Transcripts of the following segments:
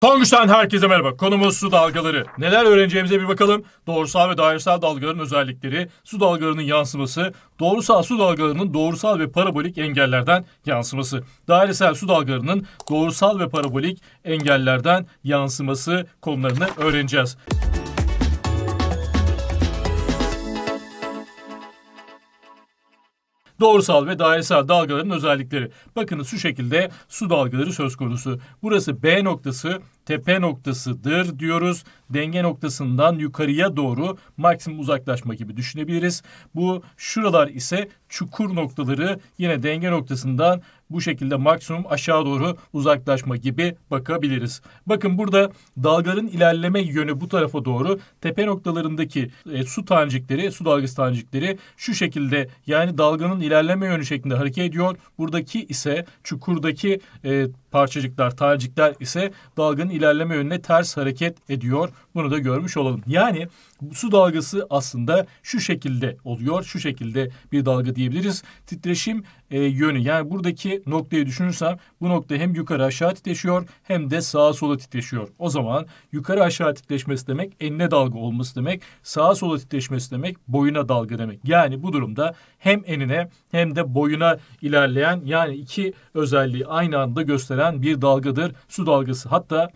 Tonguç'tan herkese merhaba. Konumuz su dalgaları. Neler öğreneceğimize bir bakalım. Doğrusal ve dairesel dalgaların özellikleri, su dalgalarının yansıması, doğrusal su dalgalarının doğrusal ve parabolik engellerden yansıması, dairesel su dalgalarının doğrusal ve parabolik engellerden yansıması konularını öğreneceğiz. Doğrusal ve dairesel dalgaların özellikleri. Bakınız şu şekilde su dalgaları söz konusu. Burası B noktası, tepe noktasıdır diyoruz. Denge noktasından yukarıya doğru maksimum uzaklaşma gibi düşünebiliriz. Bu şuralar ise çukur noktaları yine denge noktasından bu şekilde maksimum aşağı doğru uzaklaşma gibi bakabiliriz. Bakın burada dalganın ilerleme yönü bu tarafa doğru tepe noktalarındaki e, su tanecikleri, su dalgası tanecikleri şu şekilde yani dalganın ilerleme yönü şeklinde hareket ediyor. Buradaki ise çukurdaki e, Parçacıklar, talecikler ise dalganın ilerleme yönüne ters hareket ediyor. Bunu da görmüş olalım. Yani su dalgası aslında şu şekilde oluyor. Şu şekilde bir dalga diyebiliriz. Titreşim e, yönü yani buradaki noktayı düşünürsem bu nokta hem yukarı aşağı titreşiyor hem de sağa sola titreşiyor. O zaman yukarı aşağı titreşmesi demek enine dalga olması demek. Sağa sola titreşmesi demek boyuna dalga demek. Yani bu durumda hem enine hem de boyuna ilerleyen yani iki özelliği aynı anda gösteren bir dalgadır. Su dalgası hatta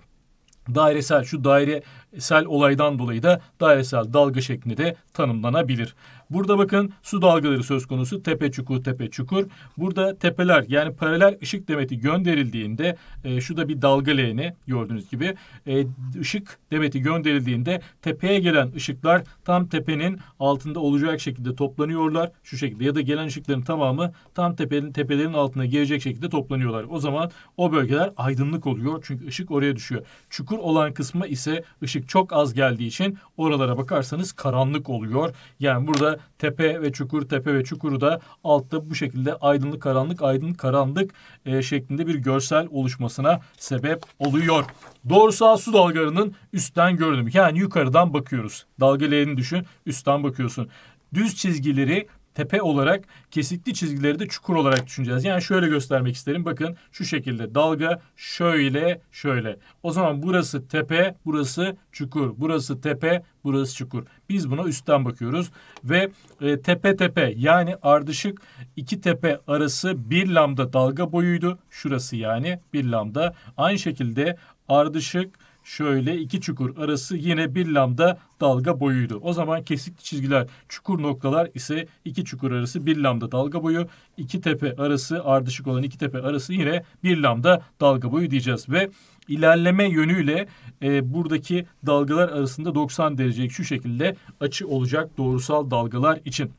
dairesel şu dairesel olaydan dolayı da dairesel dalga şeklinde de tanımlanabilir. Burada bakın su dalgaları söz konusu. Tepe çukur, tepe çukur. Burada tepeler yani paralel ışık demeti gönderildiğinde e, şu da bir dalga leğeni gördüğünüz gibi. E, ışık demeti gönderildiğinde tepeye gelen ışıklar tam tepenin altında olacak şekilde toplanıyorlar. Şu şekilde ya da gelen ışıkların tamamı tam tepenin tepelerin altına gelecek şekilde toplanıyorlar. O zaman o bölgeler aydınlık oluyor. Çünkü ışık oraya düşüyor. Çukur olan kısmı ise ışık çok az geldiği için oralara bakarsanız karanlık oluyor. Yani burada tepe ve çukur, tepe ve çukuru da altta bu şekilde aydınlık karanlık, aydınlık karanlık e, şeklinde bir görsel oluşmasına sebep oluyor. Doğrusal su dalgalarının üstten görünümü. Yani yukarıdan bakıyoruz. Dalga düşün, üstten bakıyorsun. Düz çizgileri tepe olarak kesikli çizgileri de çukur olarak düşüneceğiz. Yani şöyle göstermek isterim. Bakın şu şekilde dalga şöyle şöyle. O zaman burası tepe, burası çukur. Burası tepe, burası çukur. Biz buna üstten bakıyoruz ve e, tepe tepe yani ardışık iki tepe arası bir lambda dalga boyuydu. Şurası yani bir lambda. Aynı şekilde ardışık şöyle iki çukur arası yine bir lambda dalga boyuydu. O zaman kesik çizgiler çukur noktalar ise iki çukur arası bir lambda dalga boyu, iki tepe arası ardışık olan iki tepe arası yine bir lambda dalga boyu diyeceğiz ve ilerleme yönüyle e, buradaki dalgalar arasında 90 derecelik şu şekilde açı olacak doğrusal dalgalar için.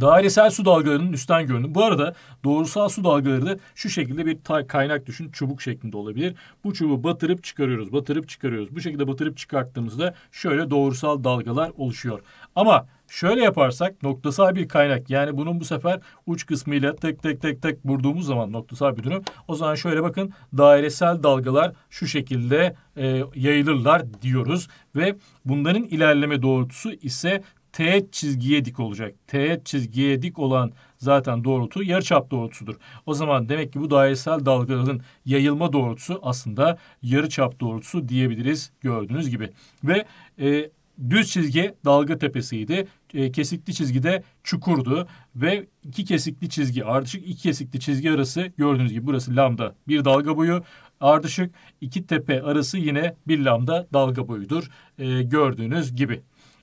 Dairesel su dalgalarının üstten görünümü. Bu arada doğrusal su dalgaları da şu şekilde bir kaynak düşün çubuk şeklinde olabilir. Bu çubuğu batırıp çıkarıyoruz, batırıp çıkarıyoruz. Bu şekilde batırıp çıkarttığımızda şöyle doğrusal dalgalar oluşuyor. Ama şöyle yaparsak noktasal bir kaynak yani bunun bu sefer uç kısmıyla tek tek tek tek vurduğumuz zaman noktasal bir durum. O zaman şöyle bakın dairesel dalgalar şu şekilde e, yayılırlar diyoruz ve bunların ilerleme doğrultusu ise teğet çizgiye dik olacak. Teğet çizgiye dik olan zaten doğrultu yarıçap doğrultusudur. O zaman demek ki bu dairesel dalgaların yayılma doğrultusu aslında yarıçap doğrultusu diyebiliriz gördüğünüz gibi. Ve e, düz çizgi dalga tepesiydi. E, kesikli de çukurdu ve iki kesikli çizgi ardışık iki kesikli çizgi arası gördüğünüz gibi burası lambda bir dalga boyu ardışık iki tepe arası yine bir lambda dalga boyudur e, gördüğünüz gibi.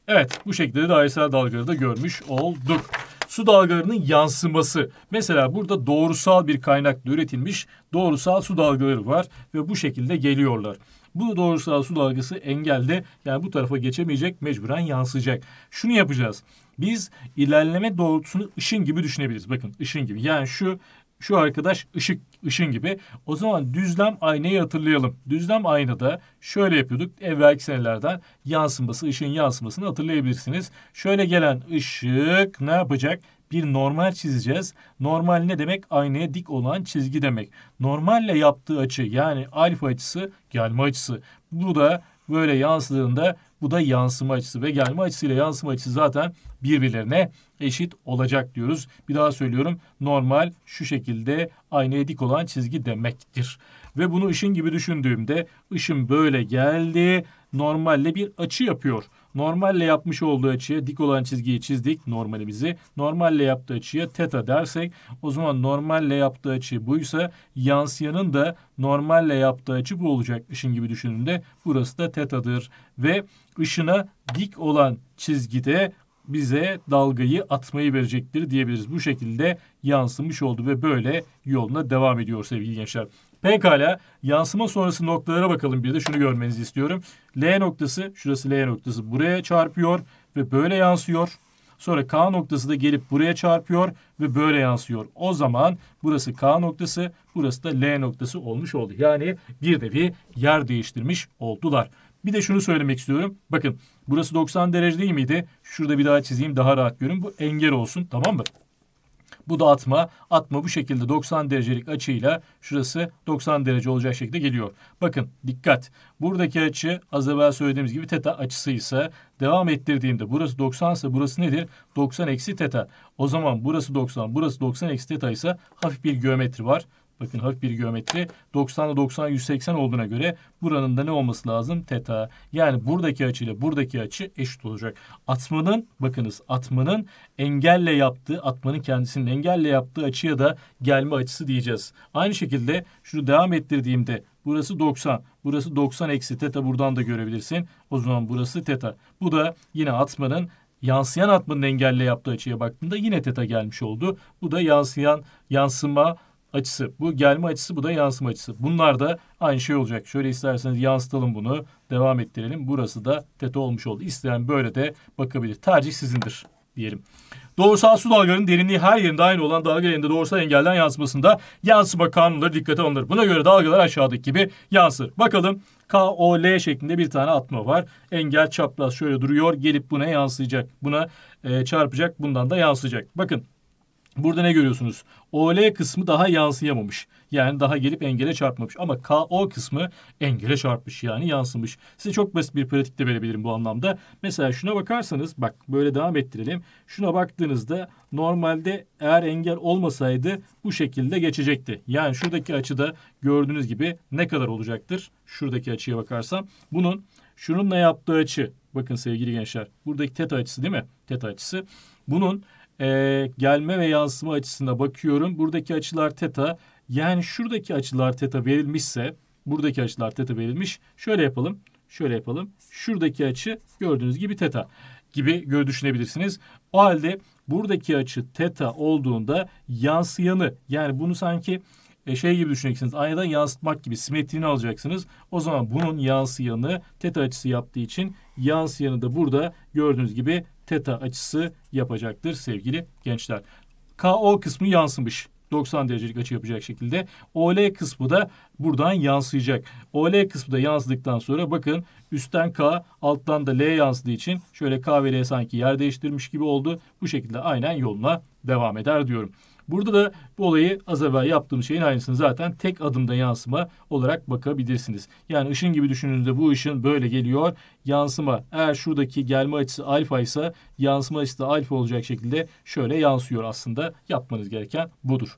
Evet bu şekilde de dairesel dalgaları da görmüş olduk. Su dalgalarının yansıması. Mesela burada doğrusal bir kaynakla üretilmiş doğrusal su dalgaları var ve bu şekilde geliyorlar. Bu doğrusal su dalgası engelde yani bu tarafa geçemeyecek mecburen yansıyacak. Şunu yapacağız. Biz ilerleme doğrultusunu ışın gibi düşünebiliriz. Bakın ışın gibi. Yani şu şu arkadaş ışık ışın gibi. O zaman düzlem aynayı hatırlayalım. Düzlem aynada şöyle yapıyorduk. Evvelki senelerden yansıması, ışın yansımasını hatırlayabilirsiniz. Şöyle gelen ışık ne yapacak? bir normal çizeceğiz. Normal ne demek? Aynaya dik olan çizgi demek. Normalle yaptığı açı yani alfa açısı gelme açısı. Bu da böyle yansıdığında bu da yansıma açısı ve gelme açısıyla yansıma açısı zaten birbirlerine eşit olacak diyoruz. Bir daha söylüyorum. Normal şu şekilde aynaya dik olan çizgi demektir. Ve bunu ışın gibi düşündüğümde ışın böyle geldi. Normalle bir açı yapıyor. Normalle yapmış olduğu açıya dik olan çizgiyi çizdik normalimizi. Normalle yaptığı açıya teta dersek o zaman normalle yaptığı açı buysa yansıyanın da normalle yaptığı açı bu olacak ışın gibi düşündüğümde, Burası da tetadır ve ışına dik olan çizgide bize dalgayı atmayı verecektir diyebiliriz. Bu şekilde yansımış oldu ve böyle yoluna devam ediyor sevgili gençler. Pekala yansıma sonrası noktalara bakalım bir de şunu görmenizi istiyorum. L noktası şurası L noktası buraya çarpıyor ve böyle yansıyor. Sonra K noktası da gelip buraya çarpıyor ve böyle yansıyor. O zaman burası K noktası, burası da L noktası olmuş oldu. Yani bir nevi yer değiştirmiş oldular. Bir de şunu söylemek istiyorum. Bakın Burası 90 derece değil miydi? Şurada bir daha çizeyim daha rahat görün. Bu engel olsun tamam mı? Bu da atma. Atma bu şekilde 90 derecelik açıyla şurası 90 derece olacak şekilde geliyor. Bakın dikkat. Buradaki açı az evvel söylediğimiz gibi teta açısı ise devam ettirdiğimde burası 90 ise burası nedir? 90 eksi teta. O zaman burası 90 burası 90 eksi teta ise hafif bir geometri var. Bakın hafif bir geometri 90'da 90 180 olduğuna göre buranın da ne olması lazım? Teta. Yani buradaki açı ile buradaki açı eşit olacak. Atmanın bakınız atmanın engelle yaptığı atmanın kendisinin engelle yaptığı açıya da gelme açısı diyeceğiz. Aynı şekilde şunu devam ettirdiğimde burası 90 burası 90 eksi teta buradan da görebilirsin. O zaman burası teta. Bu da yine atmanın yansıyan atmanın engelle yaptığı açıya baktığında yine teta gelmiş oldu. Bu da yansıyan yansıma açısı. Bu gelme açısı bu da yansıma açısı. Bunlar da aynı şey olacak. Şöyle isterseniz yansıtalım bunu. Devam ettirelim. Burası da teta olmuş oldu. İsteyen böyle de bakabilir. Tercih sizindir diyelim. Doğrusal su dalgalarının derinliği her yerinde aynı olan dalga yerinde doğrusal engelden yansımasında yansıma kanunları dikkate alınır. Buna göre dalgalar aşağıdaki gibi yansır. Bakalım KOL şeklinde bir tane atma var. Engel çapraz şöyle duruyor. Gelip buna yansıyacak. Buna e, çarpacak. Bundan da yansıyacak. Bakın Burada ne görüyorsunuz? OL kısmı daha yansıyamamış. Yani daha gelip engele çarpmamış. Ama KO kısmı engele çarpmış yani yansımış. Size çok basit bir pratik de verebilirim bu anlamda. Mesela şuna bakarsanız bak böyle devam ettirelim. Şuna baktığınızda normalde eğer engel olmasaydı bu şekilde geçecekti. Yani şuradaki açıda gördüğünüz gibi ne kadar olacaktır? Şuradaki açıya bakarsam bunun şununla yaptığı açı bakın sevgili gençler buradaki teta açısı değil mi? Teta açısı. Bunun e, gelme ve yansıma açısına bakıyorum. Buradaki açılar teta. Yani şuradaki açılar teta verilmişse buradaki açılar teta verilmiş. Şöyle yapalım. Şöyle yapalım. Şuradaki açı gördüğünüz gibi teta gibi göre düşünebilirsiniz. O halde buradaki açı teta olduğunda yansıyanı yani bunu sanki e, şey gibi düşüneceksiniz. Aynadan yansıtmak gibi simetriğini alacaksınız. O zaman bunun yansıyanı teta açısı yaptığı için yansıyanı da burada gördüğünüz gibi teta açısı yapacaktır sevgili gençler. KO kısmı yansımış. 90 derecelik açı yapacak şekilde. OL kısmı da buradan yansıyacak. OL kısmı da yansıdıktan sonra bakın üstten K alttan da L yansıdığı için şöyle K ve L sanki yer değiştirmiş gibi oldu. Bu şekilde aynen yoluna devam eder diyorum. Burada da bu olayı az evvel yaptığım şeyin aynısını zaten tek adımda yansıma olarak bakabilirsiniz. Yani ışın gibi düşündüğünüzde bu ışın böyle geliyor. Yansıma eğer şuradaki gelme açısı alfa ise yansıma açısı da alfa olacak şekilde şöyle yansıyor aslında. Yapmanız gereken budur.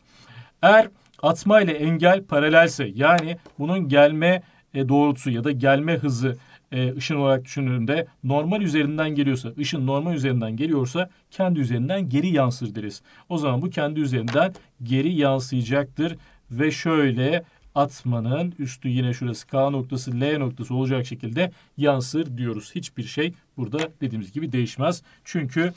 Eğer atma ile engel paralelse yani bunun gelme e, doğrultusu ya da gelme hızı e, ışın olarak düşündüğünde normal üzerinden geliyorsa, ışın normal üzerinden geliyorsa kendi üzerinden geri yansır deriz. O zaman bu kendi üzerinden geri yansıyacaktır ve şöyle atmanın üstü yine şurası K noktası L noktası olacak şekilde yansır diyoruz. Hiçbir şey burada dediğimiz gibi değişmez. Çünkü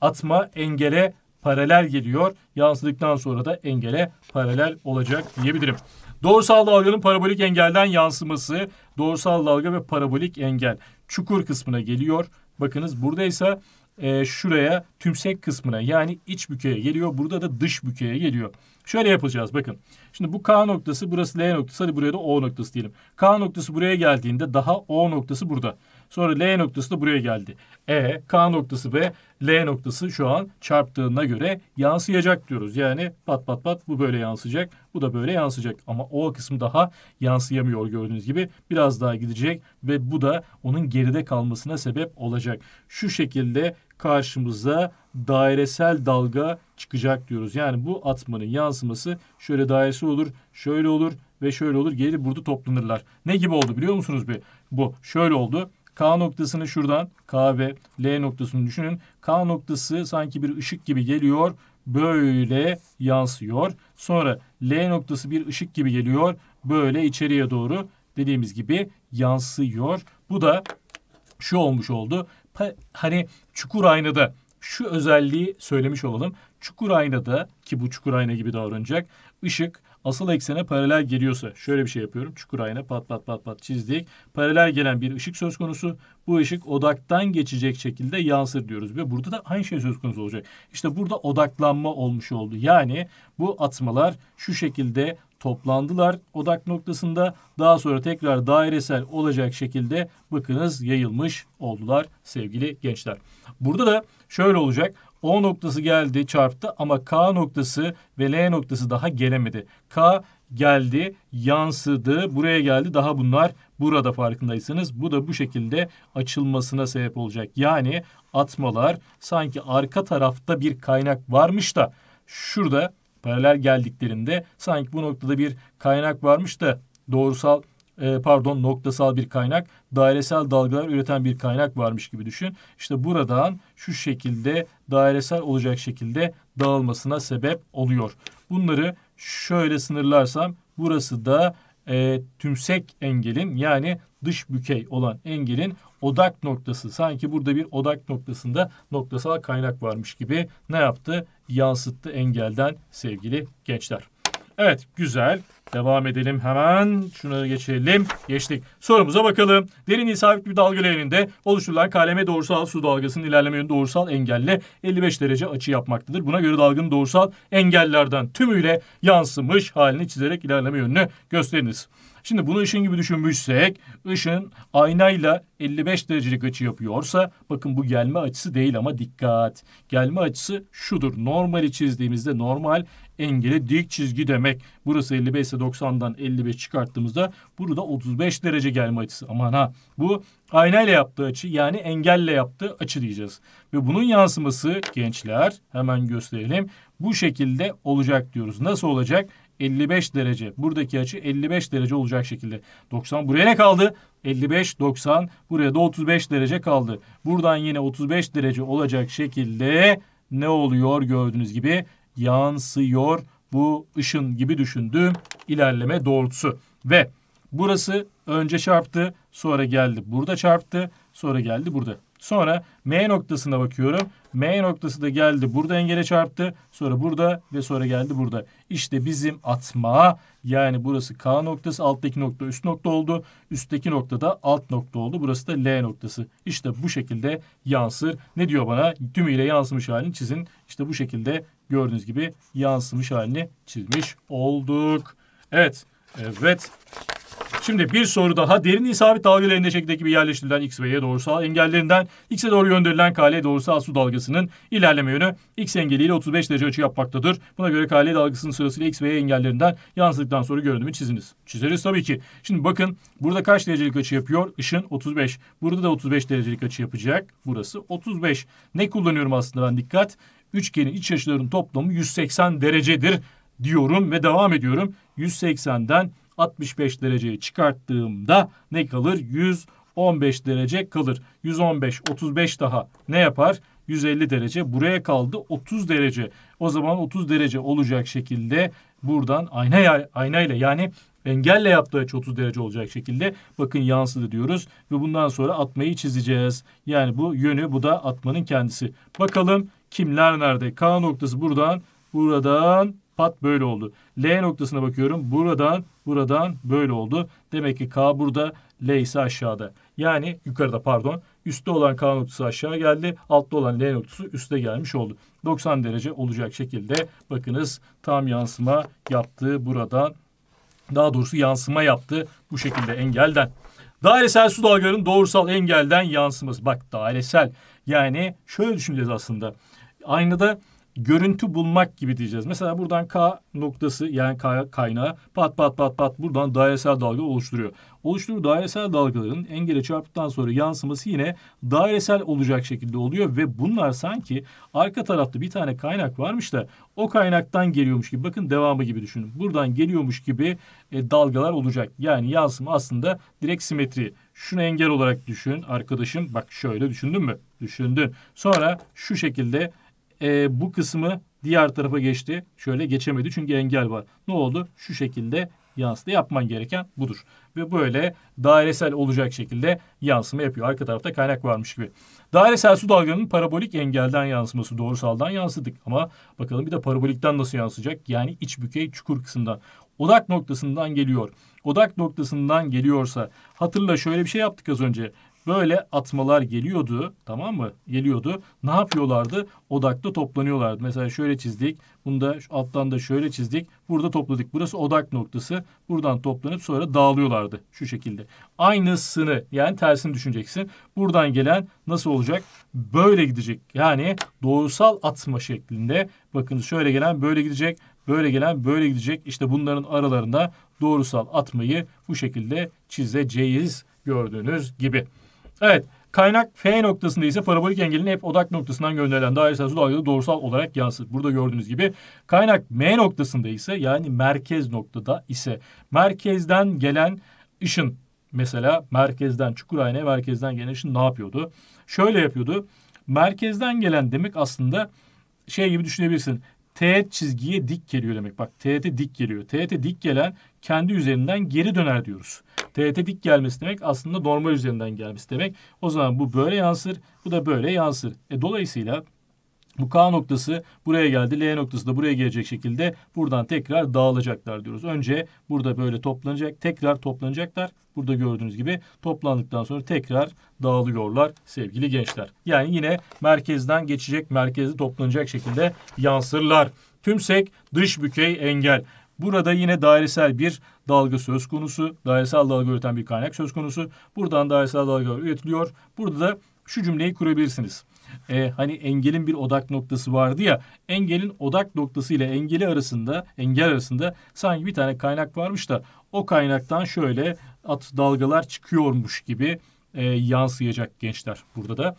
atma engele paralel geliyor. Yansıdıktan sonra da engele paralel olacak diyebilirim. Doğrusal dalganın parabolik engelden yansıması, doğrusal dalga ve parabolik engel çukur kısmına geliyor. Bakınız buradaysa e, şuraya tümsek kısmına yani iç bükeye geliyor. Burada da dış bükeye geliyor. Şöyle yapacağız bakın. Şimdi bu K noktası burası L noktası hadi buraya da O noktası diyelim. K noktası buraya geldiğinde daha O noktası burada. Sonra L noktası da buraya geldi. E, K noktası ve L noktası şu an çarptığına göre yansıyacak diyoruz. Yani pat pat pat bu böyle yansıyacak, bu da böyle yansıyacak. Ama o kısım daha yansıyamıyor gördüğünüz gibi. Biraz daha gidecek ve bu da onun geride kalmasına sebep olacak. Şu şekilde karşımıza dairesel dalga çıkacak diyoruz. Yani bu atmanın yansıması şöyle dairesi olur, şöyle olur ve şöyle olur. Geri burada toplanırlar. Ne gibi oldu biliyor musunuz bir? Bu şöyle oldu. K noktasını şuradan K ve L noktasını düşünün. K noktası sanki bir ışık gibi geliyor. Böyle yansıyor. Sonra L noktası bir ışık gibi geliyor. Böyle içeriye doğru dediğimiz gibi yansıyor. Bu da şu olmuş oldu. Pa, hani çukur aynada şu özelliği söylemiş olalım. Çukur aynada ki bu çukur ayna gibi davranacak. Işık asıl eksene paralel geliyorsa şöyle bir şey yapıyorum. Çukur ayna pat pat pat pat çizdik. Paralel gelen bir ışık söz konusu. Bu ışık odaktan geçecek şekilde yansır diyoruz. Ve burada da aynı şey söz konusu olacak. İşte burada odaklanma olmuş oldu. Yani bu atmalar şu şekilde toplandılar odak noktasında. Daha sonra tekrar dairesel olacak şekilde bakınız yayılmış oldular sevgili gençler. Burada da Şöyle olacak. O noktası geldi çarptı ama K noktası ve L noktası daha gelemedi. K geldi, yansıdı, buraya geldi. Daha bunlar burada farkındaysanız. Bu da bu şekilde açılmasına sebep olacak. Yani atmalar sanki arka tarafta bir kaynak varmış da şurada paralel geldiklerinde sanki bu noktada bir kaynak varmış da doğrusal e, pardon noktasal bir kaynak, dairesel dalgalar üreten bir kaynak varmış gibi düşün. İşte buradan şu şekilde dairesel olacak şekilde dağılmasına sebep oluyor. Bunları şöyle sınırlarsam burası da e, tümsek engelin yani dış bükey olan engelin odak noktası. Sanki burada bir odak noktasında noktasal kaynak varmış gibi ne yaptı? Yansıttı engelden sevgili gençler. Evet güzel. Devam edelim hemen. Şunu geçelim. Geçtik. Sorumuza bakalım. Derinliği sabit bir dalga leğeninde oluşturulan kaleme doğrusal su dalgasının ilerleme yönü doğrusal engelle 55 derece açı yapmaktadır. Buna göre dalganın doğrusal engellerden tümüyle yansımış halini çizerek ilerleme yönünü gösteriniz. Şimdi bunu ışın gibi düşünmüşsek ışın aynayla 55 derecelik açı yapıyorsa bakın bu gelme açısı değil ama dikkat. Gelme açısı şudur. Normali çizdiğimizde normal engele dik çizgi demek. Burası 55 ise 90'dan 55 çıkarttığımızda burada 35 derece gelme açısı. Aman ha bu aynayla yaptığı açı yani engelle yaptığı açı diyeceğiz. Ve bunun yansıması gençler hemen gösterelim. Bu şekilde olacak diyoruz. Nasıl olacak? 55 derece. Buradaki açı 55 derece olacak şekilde. 90 buraya ne kaldı? 55, 90. Buraya da 35 derece kaldı. Buradan yine 35 derece olacak şekilde ne oluyor gördüğünüz gibi yansıyor bu ışın gibi düşündüğüm ilerleme doğrultusu. Ve burası önce çarptı, sonra geldi burada çarptı, sonra geldi burada Sonra M noktasına bakıyorum. M noktası da geldi burada engele çarptı. Sonra burada ve sonra geldi burada. İşte bizim atma yani burası K noktası alttaki nokta üst nokta oldu. Üstteki nokta da alt nokta oldu. Burası da L noktası. İşte bu şekilde yansır. Ne diyor bana? Tümüyle yansımış halini çizin. İşte bu şekilde gördüğünüz gibi yansımış halini çizmiş olduk. Evet. Evet. Şimdi bir soru daha. Derin isabet dalgalı şekildeki bir yerleştirilen X ve Y doğrusal engellerinden X'e doğru gönderilen KL doğrusal su dalgasının ilerleme yönü X engeliyle 35 derece açı yapmaktadır. Buna göre KL dalgasının sırasıyla X ve Y engellerinden yansıdıktan sonra görünümü çiziniz. Çizeriz tabii ki. Şimdi bakın burada kaç derecelik açı yapıyor? Işın 35. Burada da 35 derecelik açı yapacak. Burası 35. Ne kullanıyorum aslında ben dikkat? Üçgenin iç açılarının toplamı 180 derecedir diyorum ve devam ediyorum. 180'den 65 dereceyi çıkarttığımda ne kalır? 115 derece kalır. 115, 35 daha ne yapar? 150 derece. Buraya kaldı 30 derece. O zaman 30 derece olacak şekilde buradan aynaya, aynayla yani engelle yaptığı açı 30 derece olacak şekilde bakın yansıdı diyoruz. Ve bundan sonra atmayı çizeceğiz. Yani bu yönü bu da atmanın kendisi. Bakalım kimler nerede? K noktası buradan buradan Pat böyle oldu. L noktasına bakıyorum. Buradan, buradan böyle oldu. Demek ki K burada, L ise aşağıda. Yani yukarıda pardon. Üstte olan K noktası aşağı geldi. Altta olan L noktası üste gelmiş oldu. 90 derece olacak şekilde bakınız tam yansıma yaptı buradan. Daha doğrusu yansıma yaptı bu şekilde engelden. Dairesel su dalgalarının doğrusal engelden yansıması. Bak dairesel yani şöyle düşüneceğiz aslında. Aynada görüntü bulmak gibi diyeceğiz. Mesela buradan K noktası yani K kaynağı pat pat pat pat buradan dairesel dalga oluşturuyor. Oluşturduğu dairesel dalgaların engele çarptıktan sonra yansıması yine dairesel olacak şekilde oluyor ve bunlar sanki arka tarafta bir tane kaynak varmış da o kaynaktan geliyormuş gibi bakın devamı gibi düşünün. Buradan geliyormuş gibi e, dalgalar olacak. Yani yansıma aslında direkt simetri. Şunu engel olarak düşün arkadaşım. Bak şöyle düşündün mü? Düşündün. Sonra şu şekilde e, bu kısmı diğer tarafa geçti. Şöyle geçemedi çünkü engel var. Ne oldu? Şu şekilde yansıtı yapman gereken budur. Ve böyle dairesel olacak şekilde yansıma yapıyor. Arka tarafta kaynak varmış gibi. Dairesel su dalganın parabolik engelden yansıması doğrusaldan yansıdık. Ama bakalım bir de parabolikten nasıl yansıyacak? Yani iç bükey çukur kısımdan. Odak noktasından geliyor. Odak noktasından geliyorsa hatırla şöyle bir şey yaptık az önce. Böyle atmalar geliyordu tamam mı? Geliyordu. Ne yapıyorlardı? Odakta toplanıyorlardı. Mesela şöyle çizdik. Bunu da şu alttan da şöyle çizdik. Burada topladık. Burası odak noktası. Buradan toplanıp sonra dağılıyorlardı şu şekilde. Aynısını yani tersini düşüneceksin. Buradan gelen nasıl olacak? Böyle gidecek. Yani doğrusal atma şeklinde. Bakın şöyle gelen böyle gidecek. Böyle gelen böyle gidecek. İşte bunların aralarında doğrusal atmayı bu şekilde çizeceğiz gördüğünüz gibi. Evet. Kaynak F noktasında ise parabolik engelin hep odak noktasından gönderilen dairesel su doğrusal olarak yansır. Burada gördüğünüz gibi kaynak M noktasında ise yani merkez noktada ise merkezden gelen ışın mesela merkezden çukur Çukurhane'ye merkezden gelen ışın ne yapıyordu? Şöyle yapıyordu. Merkezden gelen demek aslında şey gibi düşünebilirsin. Teğet çizgiye dik geliyor demek. Bak teğete dik geliyor. Teğete dik gelen kendi üzerinden geri döner diyoruz. TET dik gelmesi demek aslında normal üzerinden gelmesi demek. O zaman bu böyle yansır, bu da böyle yansır. E, dolayısıyla bu K noktası buraya geldi. L noktası da buraya gelecek şekilde buradan tekrar dağılacaklar diyoruz. Önce burada böyle toplanacak. Tekrar toplanacaklar. Burada gördüğünüz gibi toplandıktan sonra tekrar dağılıyorlar sevgili gençler. Yani yine merkezden geçecek, merkezde toplanacak şekilde yansırlar. Tümsek dış bükey engel. Burada yine dairesel bir dalga söz konusu. Dairesel dalga üreten bir kaynak söz konusu. Buradan dairesel dalga üretiliyor. Burada da şu cümleyi kurabilirsiniz. Ee, hani engelin bir odak noktası vardı ya. Engelin odak noktası ile engeli arasında, engel arasında sanki bir tane kaynak varmış da o kaynaktan şöyle at dalgalar çıkıyormuş gibi e, yansıyacak gençler burada da.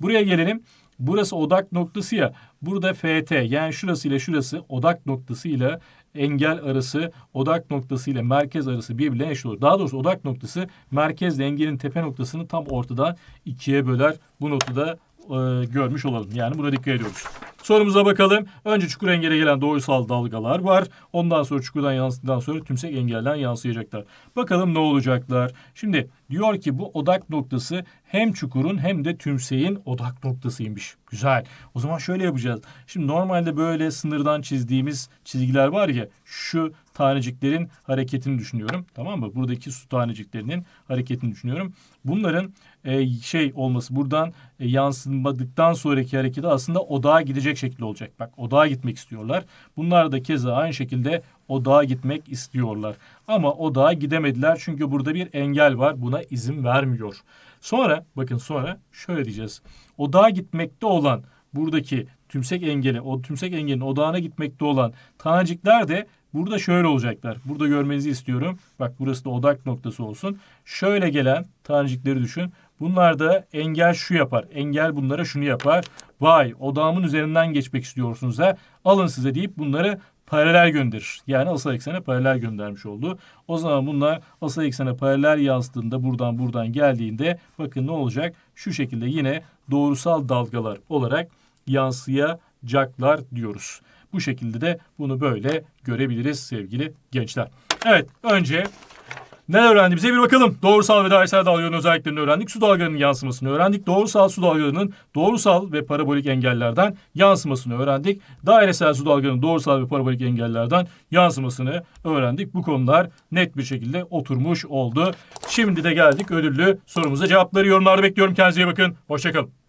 Buraya gelelim. Burası odak noktası ya. Burada FT yani şurası ile şurası odak noktası ile engel arası odak noktası ile merkez arası birbirine eşit olur. Daha doğrusu odak noktası merkezle engelin tepe noktasını tam ortada ikiye böler. Bu notu da e, görmüş olalım. Yani buna dikkat ediyoruz. Sorumuza bakalım. Önce çukur engele gelen doğrusal dalgalar var. Ondan sonra çukurdan yansıdıktan sonra tümsek engelden yansıyacaklar. Bakalım ne olacaklar? Şimdi diyor ki bu odak noktası hem çukurun hem de tümseğin odak noktasıymış. Güzel. O zaman şöyle yapacağız. Şimdi normalde böyle sınırdan çizdiğimiz çizgiler var ya şu taneciklerin hareketini düşünüyorum. Tamam mı? Buradaki su taneciklerinin hareketini düşünüyorum. Bunların e, şey olması buradan e, yansımadıktan sonraki hareketi aslında odağa gidecek şekilde olacak. Bak odağa gitmek istiyorlar. Bunlar da keza aynı şekilde odağa gitmek istiyorlar. Ama odağa gidemediler çünkü burada bir engel var. Buna izin vermiyor. Sonra bakın sonra şöyle diyeceğiz. Odağa gitmekte olan buradaki tümsek engeli, o tümsek engelin odağına gitmekte olan tanecikler de Burada şöyle olacaklar. Burada görmenizi istiyorum. Bak burası da odak noktası olsun. Şöyle gelen tanecikleri düşün. Bunlar da engel şu yapar. Engel bunlara şunu yapar. Vay odağımın üzerinden geçmek istiyorsunuz ha. Alın size deyip bunları paralel gönderir. Yani asal eksene paralel göndermiş oldu. O zaman bunlar asal eksene paralel yansıdığında buradan buradan geldiğinde bakın ne olacak? Şu şekilde yine doğrusal dalgalar olarak yansıyacaklar diyoruz. Bu şekilde de bunu böyle görebiliriz sevgili gençler. Evet önce Neler öğrendiğimize bir bakalım. Doğrusal ve dairesel dalgaların özelliklerini öğrendik. Su dalgalarının yansımasını öğrendik. Doğrusal su dalgalarının doğrusal ve parabolik engellerden yansımasını öğrendik. Dairesel su dalgalarının doğrusal ve parabolik engellerden yansımasını öğrendik. Bu konular net bir şekilde oturmuş oldu. Şimdi de geldik ödüllü sorumuza. Cevapları yorumlarda bekliyorum. Kendinize iyi bakın. Hoşçakalın.